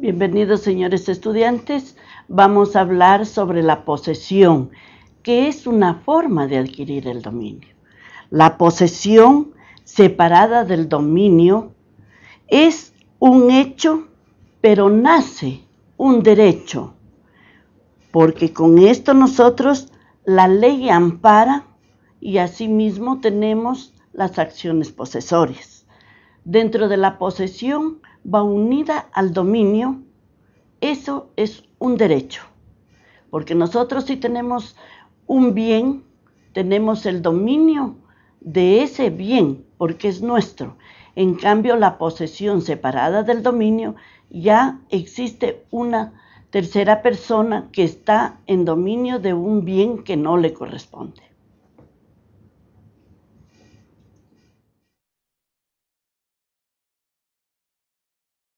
Bienvenidos señores estudiantes. Vamos a hablar sobre la posesión, que es una forma de adquirir el dominio. La posesión separada del dominio es un hecho, pero nace un derecho, porque con esto nosotros la ley ampara y asimismo tenemos las acciones posesorias. Dentro de la posesión va unida al dominio. Eso es un derecho. Porque nosotros si tenemos un bien, tenemos el dominio de ese bien, porque es nuestro. En cambio, la posesión separada del dominio, ya existe una tercera persona que está en dominio de un bien que no le corresponde.